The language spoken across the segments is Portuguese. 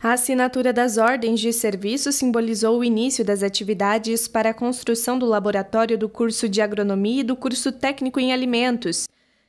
A assinatura das ordens de serviço simbolizou o início das atividades para a construção do laboratório do curso de agronomia e do curso técnico em alimentos,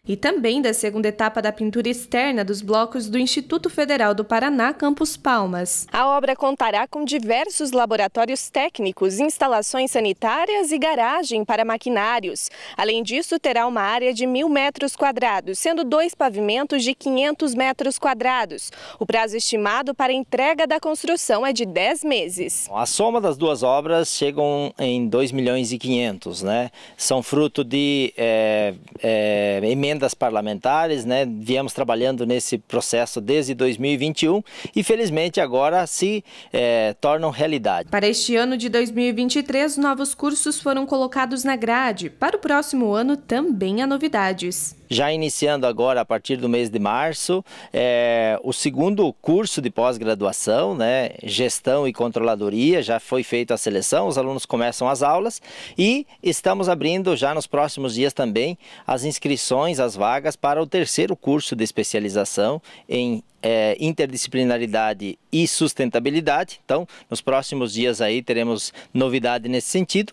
e também da segunda etapa da pintura externa dos blocos do Instituto Federal do Paraná, Campus Palmas. A obra contará com diversos laboratórios técnicos, instalações sanitárias e garagem para maquinários. Além disso, terá uma área de mil metros quadrados, sendo dois pavimentos de 500 metros quadrados. O prazo estimado para entrega da construção é de 10 meses. A soma das duas obras chegam em 2 milhões e 500, né? São fruto de é, é, emendas emendas parlamentares, né? Viemos trabalhando nesse processo desde 2021 e felizmente agora se é, tornam realidade. Para este ano de 2023, novos cursos foram colocados na grade. Para o próximo ano também há novidades já iniciando agora a partir do mês de março é, o segundo curso de pós-graduação, né, gestão e controladoria, já foi feita a seleção, os alunos começam as aulas e estamos abrindo já nos próximos dias também as inscrições, as vagas para o terceiro curso de especialização em é, interdisciplinaridade e sustentabilidade. Então, nos próximos dias aí teremos novidade nesse sentido.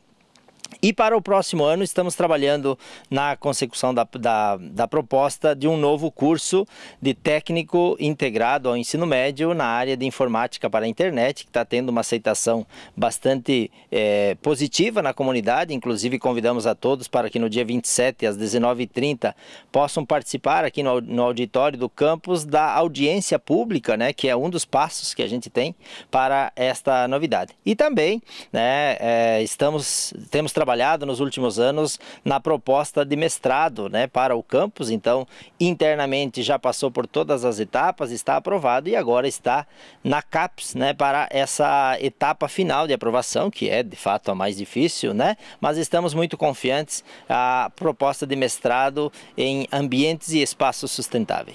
E para o próximo ano, estamos trabalhando na consecução da, da, da, proposta de um novo curso de técnico integrado ao ensino médio na área de informática para a internet, que está tendo uma aceitação bastante é, positiva na comunidade. Inclusive, convidamos a todos para que no dia 27, às 19h30, possam participar aqui no, no auditório do campus da audiência pública, né, que é um dos passos que a gente tem para esta novidade. E também né, é, estamos, temos trabalhado nos últimos anos na proposta de mestrado né, para o campus, então internamente já passou por todas as etapas, está aprovado e agora está na CAPES né, para essa etapa final de aprovação, que é de fato a mais difícil, né? mas estamos muito confiantes a proposta de mestrado em ambientes e espaços sustentáveis.